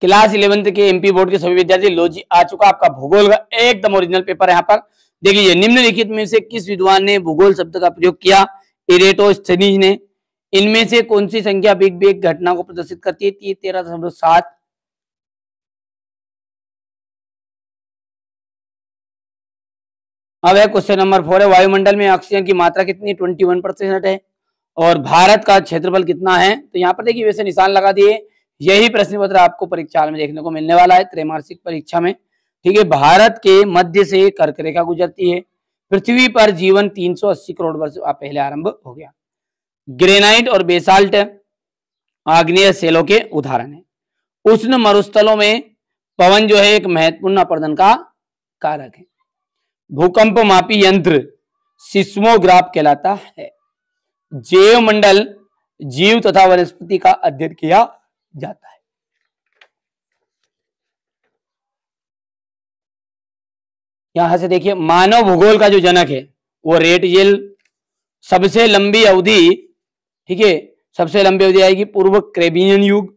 class eleventh के MP board के सभी विद्यार्थी लोजी आ चुका आपका भूगोल का एकदम ओरिजिनल पेपर यहाँ पर देख लीजिए निम्नलिखित में से किस विद्वान ने भूगोल शब्द का प्रयोग किया स्थनीज ने इनमें से कौन सी संख्या बिग बिग घटना को प्रदर्शित करती है तीन तेरह दशमलव सात अब है क्वेश्चन नंबर फोर है वायुमंडल में ऑक्सीजन की मात्रा कितनी ट्वेंटी वन परसेंट है और भारत का क्षेत्रफल कितना है तो यहाँ पर देखिए वैसे निशान लगा दिए यही प्रश्न पत्र आपको परीक्षा में देखने को मिलने वाला है त्रैमासिक परीक्षा में ठीक है भारत के मध्य से कर्क रेखा गुजरती है पृथ्वी पर जीवन 380 करोड़ वर्ष पहले आरंभ हो गया ग्रेनाइट और बेसाल्ट आग्नेय सेलों के उदाहरण है उष्ण मरुस्थलों में पवन जो है एक महत्वपूर्ण अपर्दन का कारक है भूकंप मापी यंत्र सिस्मोग्राफ कहलाता है जैव मंडल जीव तथा वनस्पति का अध्ययन किया जाता है यहां से देखिए मानव भूगोल का जो जनक है वो रेट जेल सबसे लंबी अवधि ठीक है सबसे लंबी अवधि आएगी पूर्व क्रेबिनियन युग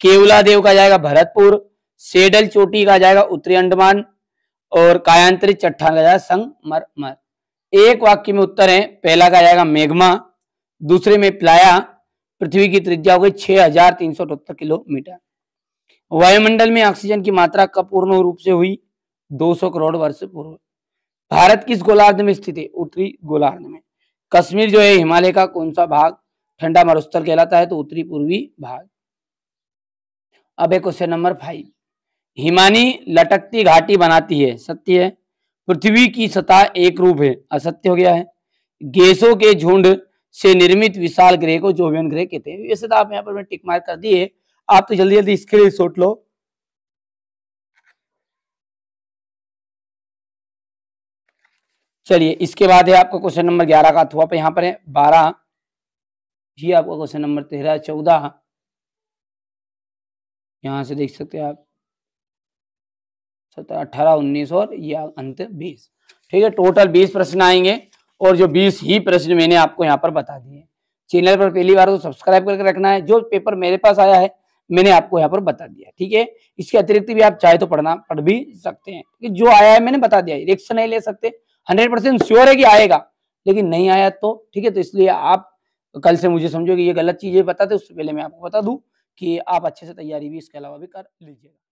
केवला देव का जाएगा भरतपुर सेडल चोटी का जाएगा उत्तरी अंडमान और कायांतरित चट्टान का जाएगा संग मर मर एक वाक्य में उत्तर है पहला का जाएगा मेघमा दूसरे में प्लाया पृथ्वी की त्रिज्या हो गई छह हजार तीन सौ अठहत्तर किलोमीटर वायुमंडल में ऑक्सीजन की मात्रा कब पूर्ण रूप से हुई 200 करोड़ वर्ष पूर्व भारत किस गोलार्ध में स्थित है उत्तरी गोलार्ध में कश्मीर जो है हिमालय का कौन सा भाग ठंडा मरुस्थल कहलाता है तो उत्तरी पूर्वी भाग अब है क्वेश्चन नंबर फाइव हिमानी लटकती घाटी बनाती है सत्य है पृथ्वी की सतह एक रूप है असत्य हो गया है गैसों के झुंड से निर्मित विशाल ग्रह को जोवियन ग्रह कहते हैं वैसे तो आप यहाँ पर मैं टिक मार कर दिए आप तो जल्दी जल्दी इसके लिए सोट लो चलिए इसके बाद है आपका क्वेश्चन नंबर ग्यारह का थोड़ा तो यहाँ पर है बारह जी आपका क्वेश्चन नंबर तेरह चौदह यहाँ से देख सकते हैं आप सत्रह अठारह उन्नीस और यह अंत बीस ठीक है टोटल बीस प्रश्न आएंगे और जो बीस ही प्रश्न मैंने आपको यहाँ पर बता दिए चैनल पर पहली बार तो सब्सक्राइब करके रखना है जो पेपर मेरे पास आया है मैंने आपको यहाँ पर बता दिया ठीक है इसके अतिरिक्त भी आप चाहे तो पढ़ना पढ़ भी सकते हैं जो आया है मैंने बता दिया रिक्शा नहीं ले सकते हंड्रेड परसेंट श्योर है कि आएगा लेकिन नहीं आया तो ठीक है तो इसलिए आप कल से मुझे समझो कि ये गलत चीजें बताते उससे पहले मैं आपको बता दूं कि आप अच्छे से तैयारी भी इसके अलावा भी कर लीजिएगा